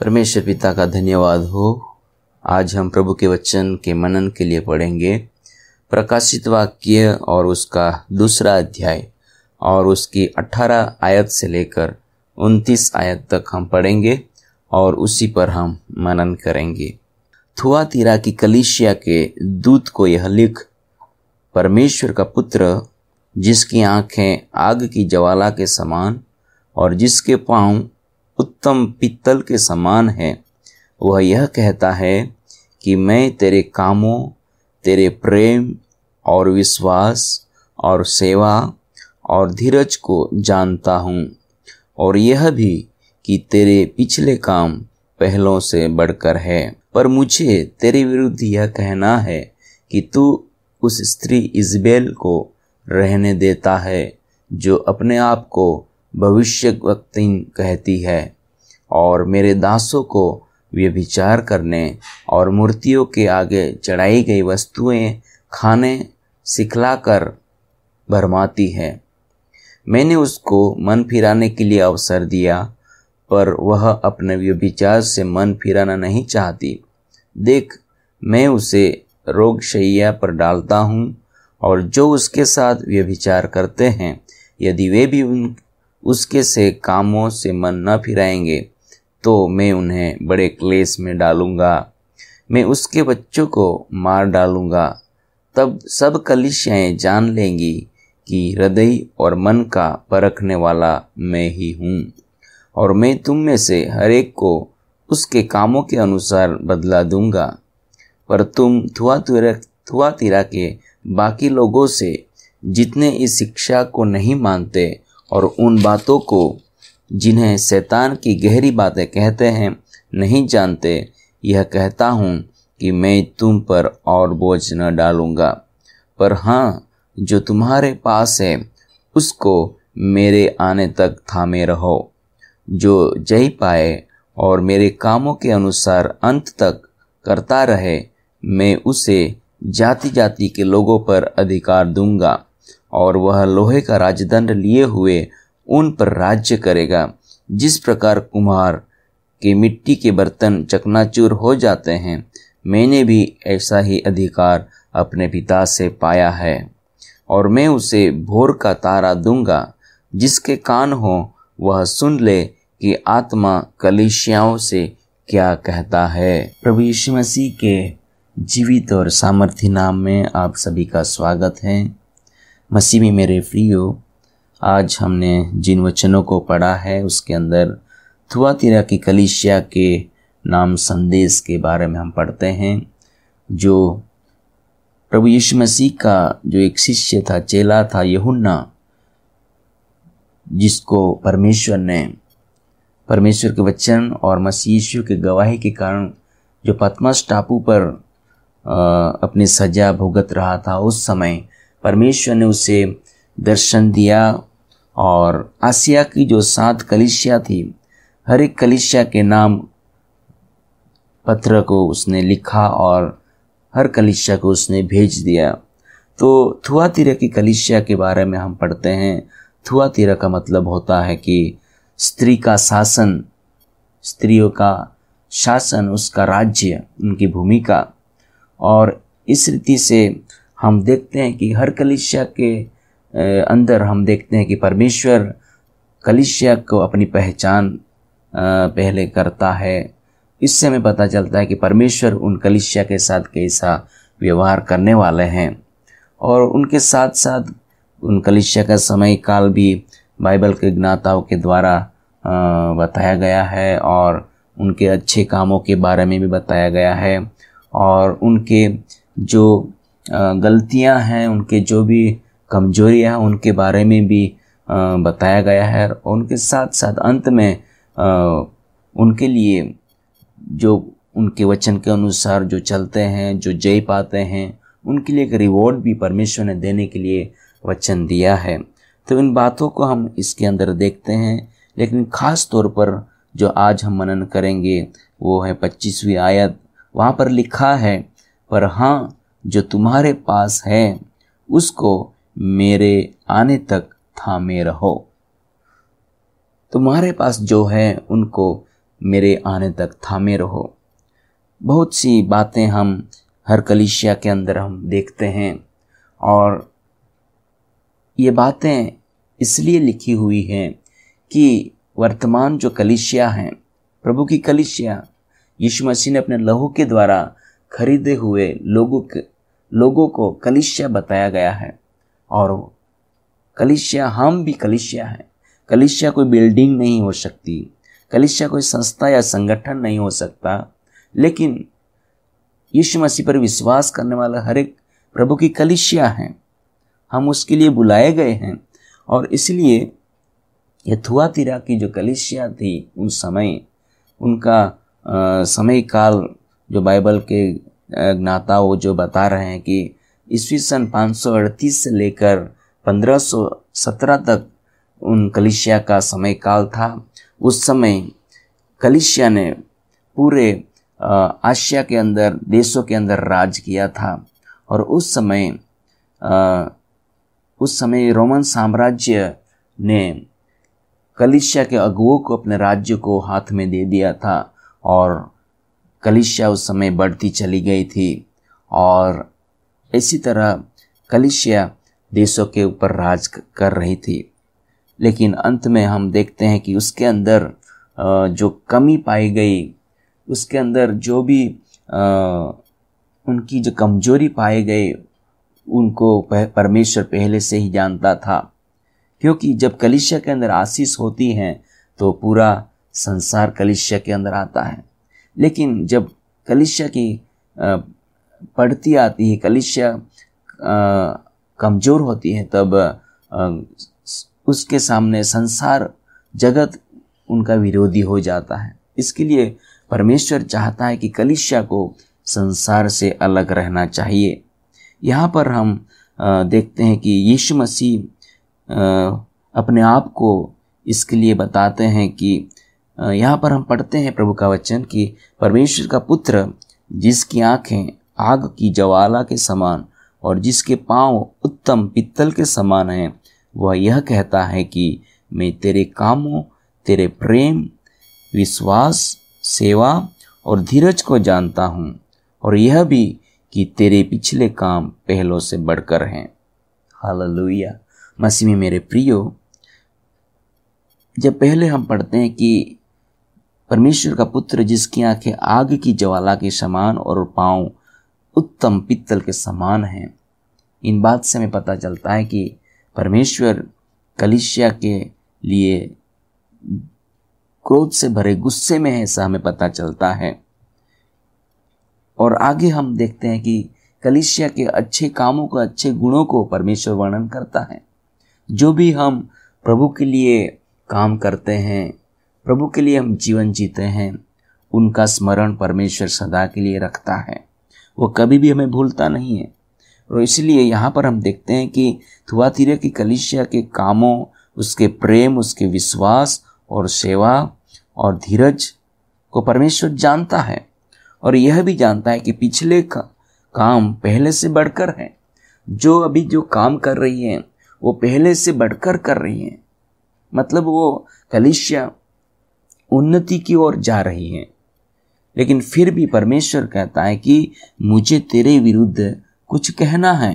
परमेश्वर पिता का धन्यवाद हो आज हम प्रभु के वचन के मनन के लिए पढ़ेंगे प्रकाशित वाक्य और उसका दूसरा अध्याय और उसकी 18 आयत से लेकर 29 आयत तक हम पढ़ेंगे और उसी पर हम मनन करेंगे थुआ तिरा की कलिशिया के दूत को यह लिख परमेश्वर का पुत्र जिसकी आंखें आग की ज्वाला के समान और जिसके पांव उत्तम पीतल के समान है वह यह कहता है कि मैं तेरे कामों तेरे प्रेम और विश्वास और सेवा और धीरज को जानता हूँ और यह भी कि तेरे पिछले काम पहलों से बढ़कर है पर मुझे तेरे विरुद्ध यह कहना है कि तू उस स्त्री इजबेल को रहने देता है जो अपने आप को भविष्य व्यक्ति कहती है और मेरे दासों को व्यभिचार करने और मूर्तियों के आगे चढ़ाई गई वस्तुएं खाने सिखलाकर भरमाती है मैंने उसको मन फिराने के लिए अवसर दिया पर वह अपने व्यभिचार से मन फिराना नहीं चाहती देख मैं उसे रोगशैया पर डालता हूँ और जो उसके साथ व्यभिचार करते हैं यदि वे भी उन उसके से कामों से मन न फिराएंगे तो मैं उन्हें बड़े क्लेश में डालूंगा मैं उसके बच्चों को मार डालूंगा तब सब कलिशाएँ जान लेंगी कि हृदय और मन का परखने वाला मैं ही हूँ और मैं तुम में से हर एक को उसके कामों के अनुसार बदला दूंगा पर तुम थुआ तुरा थुआ तिरा के बाकी लोगों से जितने इस शिक्षा को नहीं मानते और उन बातों को जिन्हें शैतान की गहरी बातें कहते हैं नहीं जानते यह कहता हूँ कि मैं तुम पर और बोझ न डालूँगा पर हाँ जो तुम्हारे पास है उसको मेरे आने तक थामे रहो जो जय पाए और मेरे कामों के अनुसार अंत तक करता रहे मैं उसे जाति जाति के लोगों पर अधिकार दूंगा और वह लोहे का राजदंड लिए हुए उन पर राज्य करेगा जिस प्रकार कुम्हार के मिट्टी के बर्तन चकनाचूर हो जाते हैं मैंने भी ऐसा ही अधिकार अपने पिता से पाया है और मैं उसे भोर का तारा दूंगा जिसके कान हो वह सुन ले कि आत्मा कलिशियाओं से क्या कहता है प्रभु यीशु मसीह के जीवित और सामर्थ्य नाम में आप सभी का स्वागत है मसीह में हो आज हमने जिन वचनों को पढ़ा है उसके अंदर थुआतिरा की कलिशिया के नाम संदेश के बारे में हम पढ़ते हैं जो प्रभु यीशु मसीह का जो एक शिष्य था चेला था यहुन्ना जिसको परमेश्वर ने परमेश्वर के वचन और मसीह यीशु के गवाही के कारण जो पतमस टापू पर आ, अपनी सजा भुगत रहा था उस समय परमेश्वर ने उसे दर्शन दिया और आसिया की जो सात कलिशिया थी हर एक कलिशिया के नाम पत्र को उसने लिखा और हर कलिशिया को उसने भेज दिया तो थुआ तिरा की कलिशिया के बारे में हम पढ़ते हैं थुआ तिरा का मतलब होता है कि स्त्री का शासन स्त्रियों का शासन उसका राज्य उनकी भूमिका और इस रीति से हम देखते हैं कि हर कलिशिया के अंदर हम देखते हैं कि परमेश्वर कलिशिया को अपनी पहचान पहले करता है इससे हमें पता चलता है कि परमेश्वर उन कलिशिया के साथ कैसा व्यवहार करने वाले हैं और उनके साथ साथ उन कलिशिया का समय काल भी बाइबल के ज्ञाताओं के द्वारा बताया गया है और उनके अच्छे कामों के बारे में भी बताया गया है और उनके जो गलतियां हैं उनके जो भी कमजोरियां हैं उनके बारे में भी बताया गया है और उनके साथ साथ अंत में उनके लिए जो उनके वचन के अनुसार जो चलते हैं जो जय पाते हैं उनके लिए एक रिवॉर्ड भी परमेश्वर ने देने के लिए वचन दिया है तो इन बातों को हम इसके अंदर देखते हैं लेकिन ख़ास तौर पर जो आज हम मनन करेंगे वो है पच्चीसवीं आयत वहाँ पर लिखा है पर हाँ जो तुम्हारे पास है उसको मेरे आने तक थामे रहो तुम्हारे पास जो है उनको मेरे आने तक थामे रहो बहुत सी बातें हम हर कलिशिया के अंदर हम देखते हैं और ये बातें इसलिए लिखी हुई हैं कि वर्तमान जो कलिशिया हैं प्रभु की कलिशिया यीशु मसीह ने अपने लहू के द्वारा खरीदे हुए लोगों के लोगों को कलिश्या बताया गया है और कलिश्या हम भी कलिश्या हैं कलिश्या कोई बिल्डिंग नहीं हो सकती कलिश्या कोई संस्था या संगठन नहीं हो सकता लेकिन यीशु मसीह पर विश्वास करने वाला हर एक प्रभु की कलिशिया हैं हम उसके लिए बुलाए गए हैं और इसलिए थुआ तिरा की जो कलिशिया थी उन समय उनका आ, समय काल जो बाइबल के ज्ञाता वो जो बता रहे हैं कि ईस्वी सन पाँच से लेकर 1517 तक उन कलिशिया का समय काल था उस समय कलिशिया ने पूरे आशिया के अंदर देशों के अंदर राज किया था और उस समय आ, उस समय रोमन साम्राज्य ने कलिशिया के अगुओं को अपने राज्य को हाथ में दे दिया था और कलिशिया उस समय बढ़ती चली गई थी और इसी तरह कलिशिया देशों के ऊपर राज कर रही थी लेकिन अंत में हम देखते हैं कि उसके अंदर जो कमी पाई गई उसके अंदर जो भी उनकी जो कमजोरी पाए गए उनको परमेश्वर पहले से ही जानता था क्योंकि जब कलिशिया के अंदर आशीष होती हैं तो पूरा संसार कलिशिया के अंदर आता है लेकिन जब कलिशा की पड़ती आती है कलिशा कमज़ोर होती है तब उसके सामने संसार जगत उनका विरोधी हो जाता है इसके लिए परमेश्वर चाहता है कि कलिशा को संसार से अलग रहना चाहिए यहाँ पर हम देखते हैं कि यीशु मसीह अपने आप को इसके लिए बताते हैं कि यहाँ पर हम पढ़ते हैं प्रभु का वचन कि परमेश्वर का पुत्र जिसकी आँखें आग की जवाला के समान और जिसके पांव उत्तम पित्तल के समान हैं वह यह कहता है कि मैं तेरे कामों तेरे प्रेम विश्वास सेवा और धीरज को जानता हूँ और यह भी कि तेरे पिछले काम पहलों से बढ़कर हैं हालेलुया मसीह मेरे प्रियो जब पहले हम पढ़ते हैं कि परमेश्वर का पुत्र जिसकी आंखें आग की ज्वाला के समान और पाँव उत्तम पित्तल के समान हैं इन बात से हमें पता चलता है कि परमेश्वर कलिशिया के लिए क्रोध से भरे गुस्से में है ऐसा हमें पता चलता है और आगे हम देखते हैं कि कलिशिया के अच्छे कामों को अच्छे गुणों को परमेश्वर वर्णन करता है जो भी हम प्रभु के लिए काम करते हैं प्रभु के लिए हम जीवन जीते हैं उनका स्मरण परमेश्वर सदा के लिए रखता है वो कभी भी हमें भूलता नहीं है और इसलिए यहाँ पर हम देखते हैं कि थुआतीरा की कलिशिया के कामों उसके प्रेम उसके विश्वास और सेवा और धीरज को परमेश्वर जानता है और यह भी जानता है कि पिछले का, काम पहले से बढ़कर है जो अभी जो काम कर रही है वो पहले से बढ़कर कर रही हैं मतलब वो कलिशिया उन्नति की ओर जा रही है लेकिन फिर भी परमेश्वर कहता है कि मुझे तेरे विरुद्ध कुछ कहना है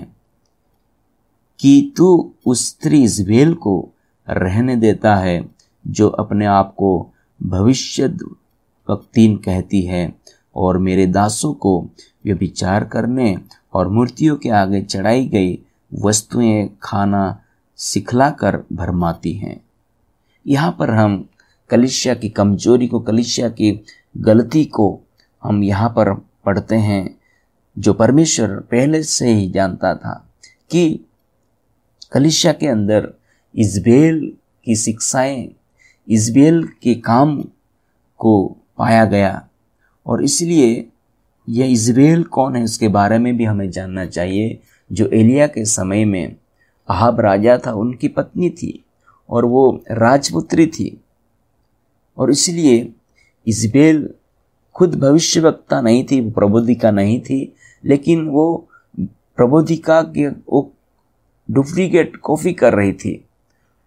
कि तू उस स्त्री इजबेल को रहने देता है जो अपने आप को भविष्य वक्तीन कहती है और मेरे दासों को व्यभिचार करने और मूर्तियों के आगे चढ़ाई गई वस्तुएं खाना सिखलाकर भरमाती हैं यहाँ पर हम कलिशिया की कमजोरी को कलिशिया की गलती को हम यहाँ पर पढ़ते हैं जो परमेश्वर पहले से ही जानता था कि कलिशिया के अंदर इसबेल की शिक्षाएं इसबेल के काम को पाया गया और इसलिए यह इसबेल कौन है उसके बारे में भी हमें जानना चाहिए जो एलिया के समय में अहाब राजा था उनकी पत्नी थी और वो राजपुत्री थी और इसलिए इजबेल खुद भविष्य वक्ता नहीं थी प्रबोधिका नहीं थी लेकिन वो प्रबोधिका के वो डुप्लीकेट कॉफ़ी कर रही थी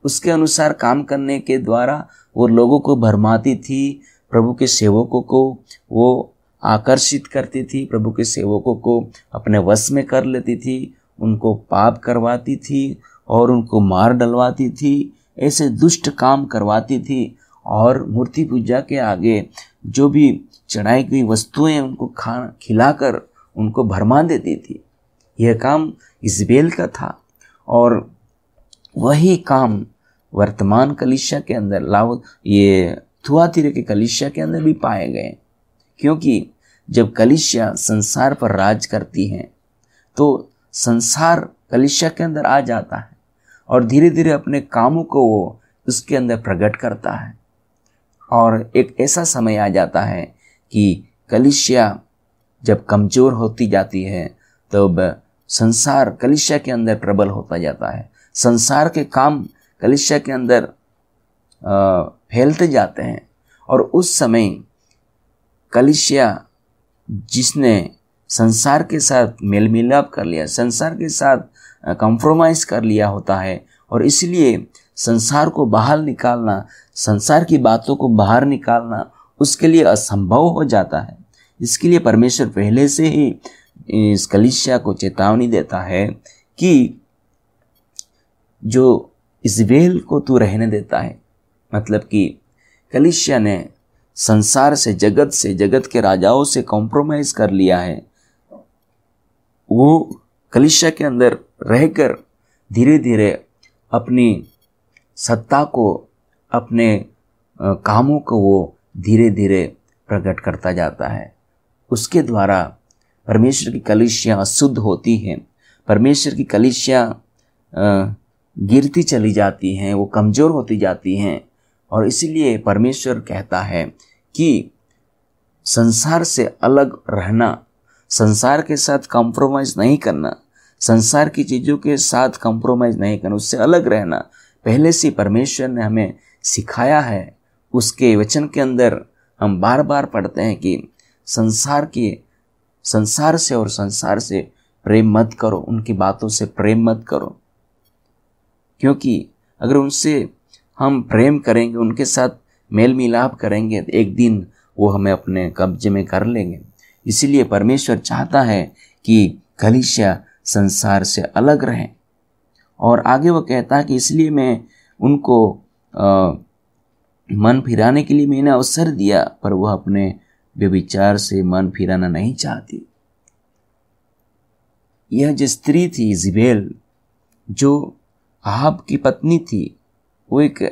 उसके अनुसार काम करने के द्वारा वो लोगों को भरमाती थी प्रभु के सेवकों को वो आकर्षित करती थी प्रभु के सेवकों को अपने वश में कर लेती थी उनको पाप करवाती थी और उनको मार डलवाती थी ऐसे दुष्ट काम करवाती थी और मूर्ति पूजा के आगे जो भी चढ़ाई गई वस्तुएं उनको खा खिलाकर उनको भरमा देती थी यह काम इसबेल का था और वही काम वर्तमान कलिशा के अंदर लाव ये थुआतिर के कलिशा के अंदर भी पाए गए क्योंकि जब कलिशा संसार पर राज करती हैं तो संसार कलिशा के अंदर आ जाता है और धीरे धीरे अपने कामों को वो उसके अंदर प्रकट करता है और एक ऐसा समय आ जाता है कि कलिशिया जब कमज़ोर होती जाती है तब संसार कलिशिया के अंदर प्रबल होता जाता है संसार के काम कलिशिया के अंदर फैलते जाते हैं और उस समय कलिशिया जिसने संसार के साथ मेल मिलाप कर लिया संसार के साथ कंप्रोमाइज़ कर लिया होता है और इसलिए संसार को बाहर निकालना संसार की बातों को बाहर निकालना उसके लिए असंभव हो जाता है इसके लिए परमेश्वर पहले से ही इस कलिशिया को चेतावनी देता है कि जो वेल को तू रहने देता है मतलब कि कलिशिया ने संसार से जगत से जगत के राजाओं से कॉम्प्रोमाइज़ कर लिया है वो कलिशा के अंदर रहकर धीरे धीरे अपनी सत्ता को अपने कामों को वो धीरे धीरे प्रकट करता जाता है उसके द्वारा परमेश्वर की कलिशियाँ शुद्ध होती हैं परमेश्वर की कलिशियाँ गिरती चली जाती हैं वो कमज़ोर होती जाती हैं और इसलिए परमेश्वर कहता है कि संसार से अलग रहना संसार के साथ कॉम्प्रोमाइज़ नहीं करना संसार की चीज़ों के साथ कॉम्प्रोमाइज़ नहीं करना उससे अलग रहना पहले से परमेश्वर ने हमें सिखाया है उसके वचन के अंदर हम बार बार पढ़ते हैं कि संसार के संसार से और संसार से प्रेम मत करो उनकी बातों से प्रेम मत करो क्योंकि अगर उनसे हम प्रेम करेंगे उनके साथ मेल मिलाप करेंगे तो एक दिन वो हमें अपने कब्जे में कर लेंगे इसीलिए परमेश्वर चाहता है कि कलिशिया संसार से अलग रहें और आगे वो कहता है कि इसलिए मैं उनको आ, मन फिराने के लिए मैंने अवसर दिया पर वह अपने व्यविचार से मन फिराना नहीं चाहती यह जो स्त्री थी जिबेल जो आहब की पत्नी थी वो एक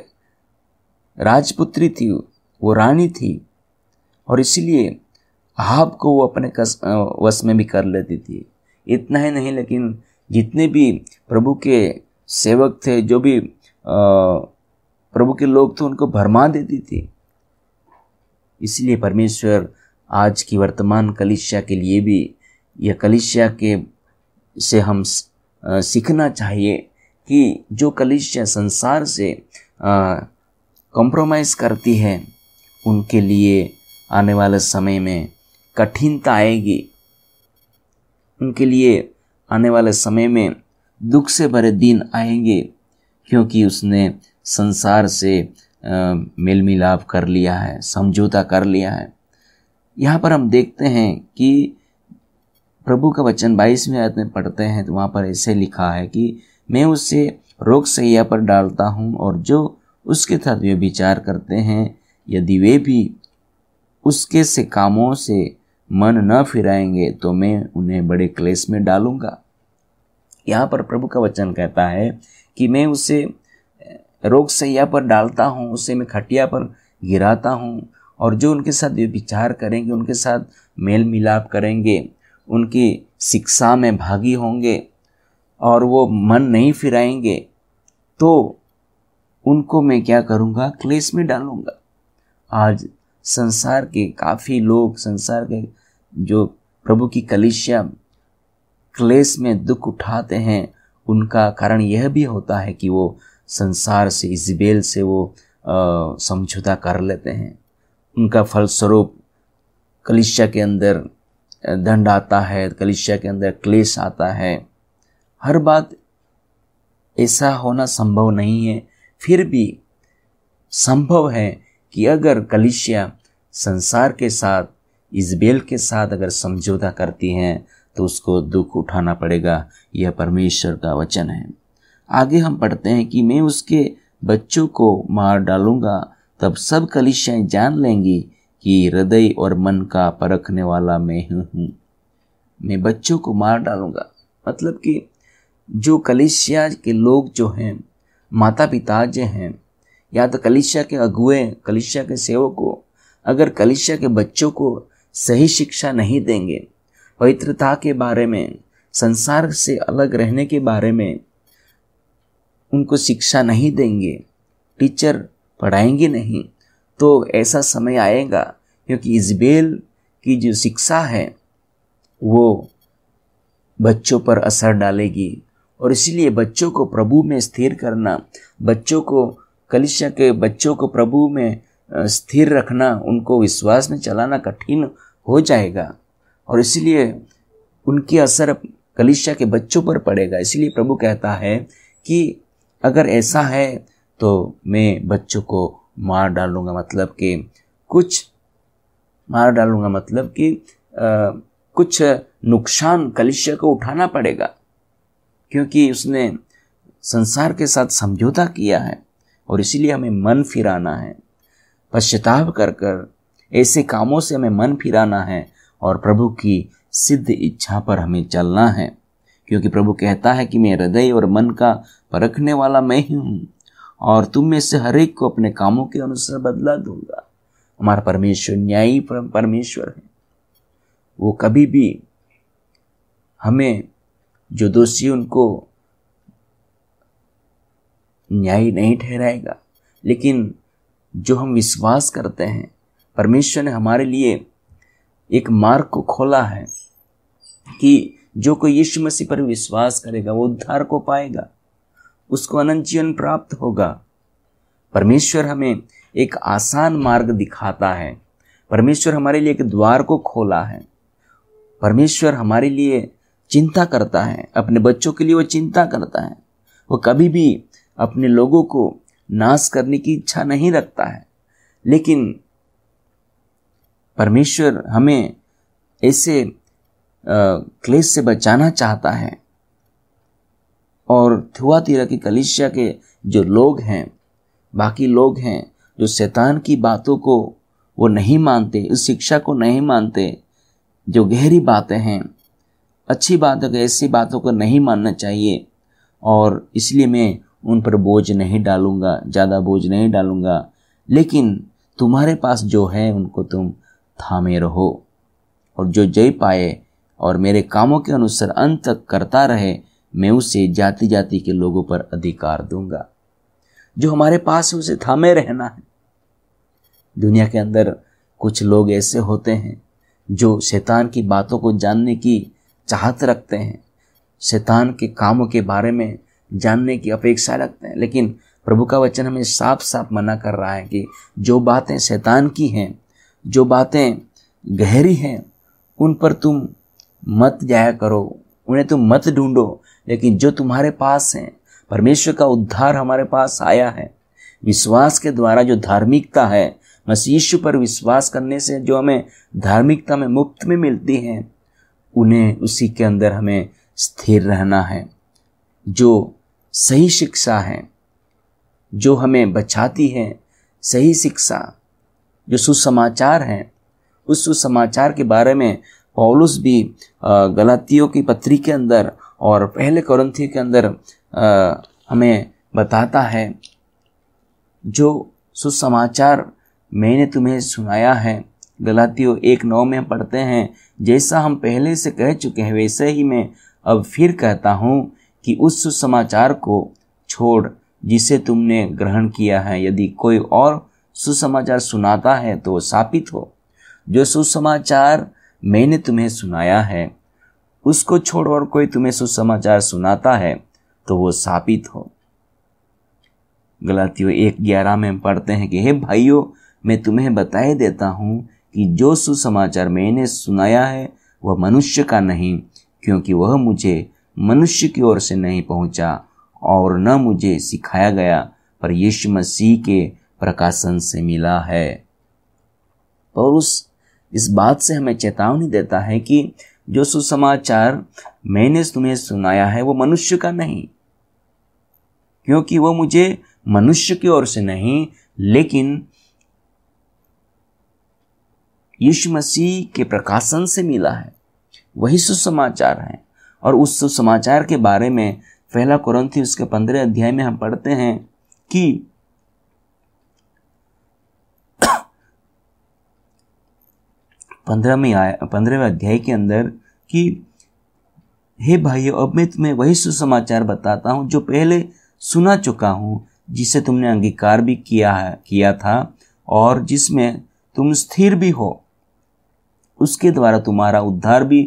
राजपुत्री थी वो रानी थी और इसलिए आहब को वो अपने कस वश में भी कर लेती थी इतना ही नहीं लेकिन जितने भी प्रभु के सेवक थे जो भी प्रभु के लोग थे उनको भरमा देती थी इसलिए परमेश्वर आज की वर्तमान कलिशिया के लिए भी यह कलिशिया के से हम सीखना चाहिए कि जो कलिशिया संसार से कॉम्प्रोमाइज़ करती है उनके लिए आने वाले समय में कठिनता आएगी उनके लिए आने वाले समय में दुख से भरे दिन आएंगे क्योंकि उसने संसार से मेल मिलाप कर लिया है समझौता कर लिया है यहाँ पर हम देखते हैं कि प्रभु का वचन बाईसवीं आयत में पढ़ते हैं तो वहाँ पर ऐसे लिखा है कि मैं उसे रोग सैया पर डालता हूँ और जो उसके साथ वे विचार करते हैं यदि वे भी उसके से कामों से मन न फिराएंगे तो मैं उन्हें बड़े क्लेश में डालूंगा यहाँ पर प्रभु का वचन कहता है कि मैं उसे रोग सैया पर डालता हूँ उसे मैं खटिया पर गिराता हूँ और जो उनके साथ विचार करेंगे उनके साथ मेल मिलाप करेंगे उनकी शिक्षा में भागी होंगे और वो मन नहीं फिराएंगे तो उनको मैं क्या करूँगा क्लेश में डालूँगा आज संसार के काफ़ी लोग संसार के जो प्रभु की कलिशिया क्लेश में दुख उठाते हैं उनका कारण यह भी होता है कि वो संसार से इजबेल से वो समझौता कर लेते हैं उनका फलस्वरूप कलिशा के अंदर दंड आता है कलिशा के अंदर क्लेश आता है हर बात ऐसा होना संभव नहीं है फिर भी संभव है कि अगर कलिशिया संसार के साथ इजबेल के साथ अगर समझौता करती हैं तो उसको दुख उठाना पड़ेगा यह परमेश्वर का वचन है आगे हम पढ़ते हैं कि मैं उसके बच्चों को मार डालूंगा तब सब कलिशाएं जान लेंगी कि हृदय और मन का परखने वाला मैं हूँ मैं बच्चों को मार डालूंगा मतलब कि जो कलिशिया के लोग जो हैं माता पिता जो हैं या तो कलिशिया के अगुए कलिशिया के सेवक को अगर कलिशिया के बच्चों को सही शिक्षा नहीं देंगे पवित्रता के बारे में संसार से अलग रहने के बारे में उनको शिक्षा नहीं देंगे टीचर पढ़ाएंगे नहीं तो ऐसा समय आएगा क्योंकि इजबेल की जो शिक्षा है वो बच्चों पर असर डालेगी और इसलिए बच्चों को प्रभु में स्थिर करना बच्चों को कलिशा के बच्चों को प्रभु में स्थिर रखना उनको विश्वास में चलाना कठिन हो जाएगा और इसलिए उनकी असर कलिशा के बच्चों पर पड़ेगा इसलिए प्रभु कहता है कि अगर ऐसा है तो मैं बच्चों को मार डालूंगा मतलब कि कुछ मार डालूंगा मतलब कि कुछ नुकसान कलिशा को उठाना पड़ेगा क्योंकि उसने संसार के साथ समझौता किया है और इसीलिए हमें मन फिराना है पश्चाताप कर कर ऐसे कामों से हमें मन फिराना है और प्रभु की सिद्ध इच्छा पर हमें चलना है क्योंकि प्रभु कहता है कि मैं हृदय और मन का परखने वाला मैं ही हूँ और तुम में से हर एक को अपने कामों के अनुसार बदला दूंगा हमारा परमेश्वर न्यायी परमेश्वर है वो कभी भी हमें जो दोषी उनको न्यायी नहीं ठहराएगा लेकिन जो हम विश्वास करते हैं परमेश्वर ने हमारे लिए एक मार्ग को खोला है कि जो कोई यीशु मसीह पर विश्वास करेगा वो उद्धार को पाएगा उसको अनंत जीवन प्राप्त होगा परमेश्वर हमें एक आसान मार्ग दिखाता है परमेश्वर हमारे लिए एक द्वार को खोला है परमेश्वर हमारे लिए चिंता करता है अपने बच्चों के लिए वो चिंता करता है वो कभी भी अपने लोगों को नाश करने की इच्छा नहीं रखता है लेकिन परमेश्वर हमें ऐसे क्लेश से बचाना चाहता है और थुआतीरा की कलिशिया के जो लोग हैं बाकी लोग हैं जो शैतान की बातों को वो नहीं मानते उस शिक्षा को नहीं मानते जो गहरी बातें हैं अच्छी बात है ऐसी बातों को नहीं मानना चाहिए और इसलिए मैं उन पर बोझ नहीं डालूंगा ज़्यादा बोझ नहीं डालूँगा लेकिन तुम्हारे पास जो है उनको तुम थामे रहो और जो जय पाए और मेरे कामों के अनुसार अंत तक करता रहे मैं उसे जाति जाति के लोगों पर अधिकार दूंगा जो हमारे पास है उसे थामे रहना है दुनिया के अंदर कुछ लोग ऐसे होते हैं जो शैतान की बातों को जानने की चाहत रखते हैं शैतान के कामों के बारे में जानने की अपेक्षा रखते हैं लेकिन प्रभु का वचन हमें साफ साफ मना कर रहा है कि जो बातें शैतान की हैं जो बातें गहरी हैं उन पर तुम मत जाया करो उन्हें तुम मत ढूंढो लेकिन जो तुम्हारे पास हैं परमेश्वर का उद्धार हमारे पास आया है विश्वास के द्वारा जो धार्मिकता है मसीह पर विश्वास करने से जो हमें धार्मिकता में मुफ्त में मिलती है उन्हें उसी के अंदर हमें स्थिर रहना है जो सही शिक्षा है जो हमें बचाती है सही शिक्षा जो सुसमाचार हैं उस सुसमाचार के बारे में पौलुस भी गलातियों की पत्री के अंदर और पहले करंथी के अंदर हमें बताता है जो सुसमाचार मैंने तुम्हें सुनाया है गलातियों एक नौ में पढ़ते हैं जैसा हम पहले से कह चुके हैं वैसे ही मैं अब फिर कहता हूँ कि उस सुसमाचार को छोड़ जिसे तुमने ग्रहण किया है यदि कोई और सुसमाचार सुनाता है तो साबित हो जो सुसमाचार मैंने तुम्हें सुनाया है उसको छोड़ और कोई तुम्हें सुसमाचार सुनाता है तो वो साबित हो गलतियों एक ग्यारह में पढ़ते हैं कि हे भाइयों मैं तुम्हें बताए देता हूं कि जो सुसमाचार मैंने सुनाया है वह मनुष्य का नहीं क्योंकि वह मुझे मनुष्य की ओर से नहीं पहुंचा और न मुझे सिखाया गया पर यीशु मसीह के प्रकाशन से मिला है और उस इस बात से हमें चेतावनी देता है कि जो सुसमाचार मैंने तुम्हें सुनाया है वो मनुष्य का नहीं क्योंकि वो मुझे मनुष्य की ओर से नहीं लेकिन यीशु मसीह के प्रकाशन से मिला है वही सुसमाचार है और उस सुसमाचार के बारे में पहला कुरंथी उसके पंद्रह अध्याय में हम पढ़ते हैं कि पंद्रहवीं आय पंद्रहवें अध्याय के अंदर कि हे भाइयों अब मैं तुम्हें वही सुसमाचार बताता हूँ जो पहले सुना चुका हूँ जिसे तुमने अंगीकार भी किया है किया था और जिसमें तुम स्थिर भी हो उसके द्वारा तुम्हारा उद्धार भी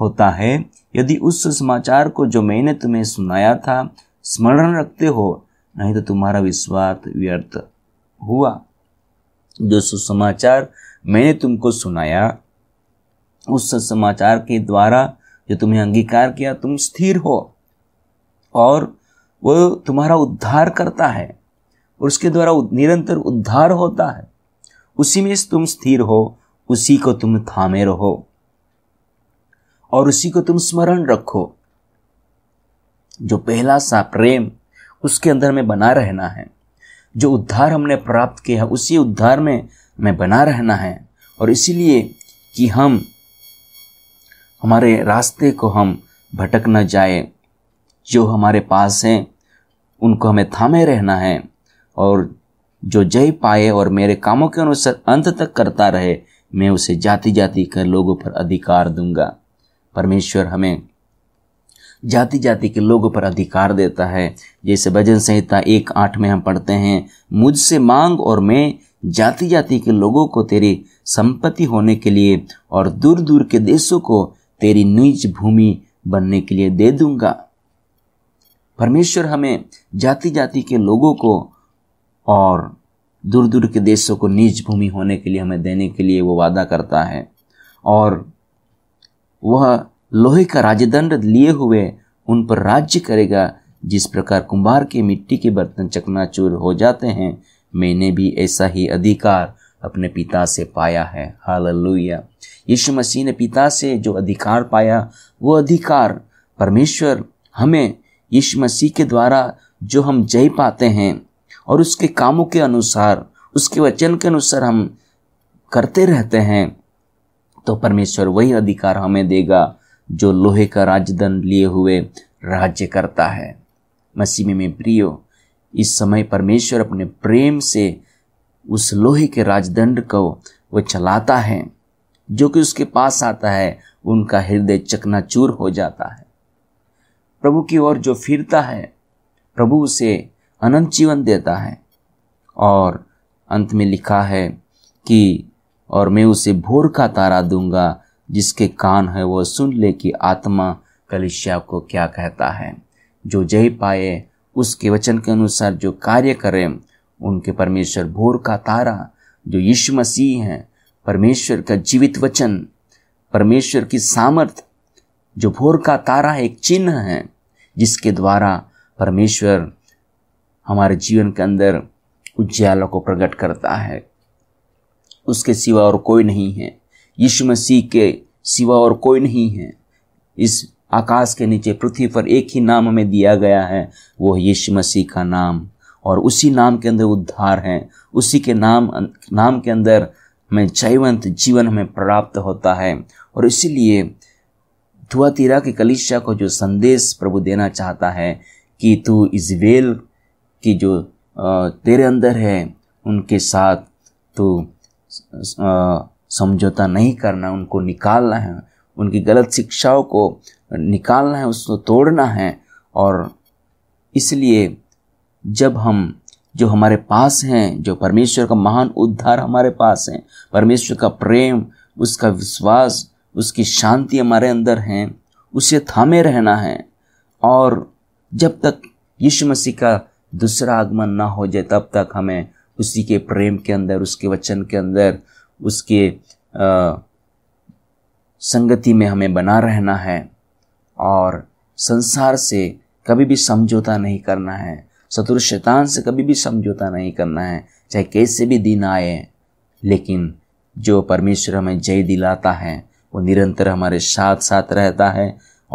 होता है यदि उस समाचार को जो मैंने तुम्हें सुनाया था स्मरण रखते हो नहीं तो तुम्हारा विश्वास व्यर्थ हुआ जो सुसमाचार मैंने तुमको सुनाया उस समाचार के द्वारा जो तुम्हें अंगीकार किया तुम स्थिर हो और वो तुम्हारा उद्धार करता है और उसके द्वारा निरंतर उद्धार होता है उसी में तुम स्थिर हो उसी को तुम थामे रहो और उसी को तुम स्मरण रखो जो पहला सा प्रेम उसके अंदर में बना रहना है जो उद्धार हमने प्राप्त किया है उसी उद्धार में में बना रहना है और इसीलिए कि हम हमारे रास्ते को हम भटक न जाए जो हमारे पास हैं उनको हमें थामे रहना है और जो जय पाए और मेरे कामों के अनुसार अंत तक करता रहे मैं उसे जाति जाति के लोगों पर अधिकार दूंगा परमेश्वर हमें जाति जाति के लोगों पर अधिकार देता है जैसे भजन संहिता एक आठ में हम पढ़ते हैं मुझसे मांग और मैं जाति जाति के लोगों को तेरी संपत्ति होने के लिए और दूर दूर के देशों को तेरी नीच भूमि बनने के लिए दे दूंगा परमेश्वर हमें जाति जाति के लोगों को और दूर दूर के देशों को नीच भूमि होने के लिए हमें देने के लिए वो वादा करता है और वह लोहे का राजदंड लिए हुए उन पर राज्य करेगा जिस प्रकार कुंभार के मिट्टी के बर्तन चकनाचूर हो जाते हैं मैंने भी ऐसा ही अधिकार अपने पिता से पाया है हालेलुया यीशु मसीह ने पिता से जो अधिकार पाया वो अधिकार परमेश्वर हमें यीशु मसीह के द्वारा जो हम जय पाते हैं और उसके कामों के अनुसार उसके वचन के अनुसार हम करते रहते हैं तो परमेश्वर वही अधिकार हमें देगा जो लोहे का राजदंड लिए हुए राज्य करता है मसीह में प्रियो इस समय परमेश्वर अपने प्रेम से उस लोहे के राजदंड को वो चलाता है जो कि उसके पास आता है उनका हृदय चकनाचूर हो जाता है प्रभु की ओर जो फिरता है प्रभु उसे अनंत जीवन देता है और अंत में लिखा है कि और मैं उसे भोर का तारा दूंगा जिसके कान है वह सुन ले कि आत्मा कलिश्या को क्या कहता है जो जय पाए उसके वचन के अनुसार जो कार्य करें उनके परमेश्वर भोर का तारा जो यीशु मसीह है परमेश्वर का जीवित वचन परमेश्वर की सामर्थ जो भोर का तारा एक चिन्ह है जिसके द्वारा परमेश्वर हमारे जीवन के अंदर उज्ज्याला को प्रकट करता है उसके सिवा और कोई नहीं है यीशु मसीह के सिवा और कोई नहीं है इस आकाश के नीचे पृथ्वी पर एक ही नाम हमें दिया गया है वो यीशु मसीह का नाम और उसी नाम के अंदर उद्धार है उसी के नाम नाम के अंदर हमें जैवंत जीवन हमें प्राप्त होता है और इसीलिए धुआ तीरा की कलिशा को जो संदेश प्रभु देना चाहता है कि तू इजवेल की जो तेरे अंदर है उनके साथ तू समझौता नहीं करना उनको निकालना है उनकी गलत शिक्षाओं को निकालना है उसको तोड़ना है और इसलिए जब हम जो हमारे पास हैं जो परमेश्वर का महान उद्धार हमारे पास हैं परमेश्वर का प्रेम उसका विश्वास उसकी शांति हमारे अंदर है उसे थामे रहना है और जब तक यीशु मसीह का दूसरा आगमन ना हो जाए तब तक हमें उसी के प्रेम के अंदर उसके वचन के अंदर उसके आ, संगति में हमें बना रहना है और संसार से कभी भी समझौता नहीं करना है शत्रु शैतान से कभी भी समझौता नहीं करना है चाहे कैसे भी दिन आए लेकिन जो परमेश्वर हमें जय दिलाता है वो निरंतर हमारे साथ साथ रहता है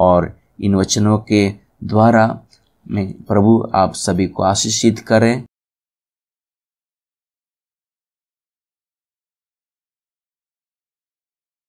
और इन वचनों के द्वारा मैं प्रभु आप सभी को आशीषित करें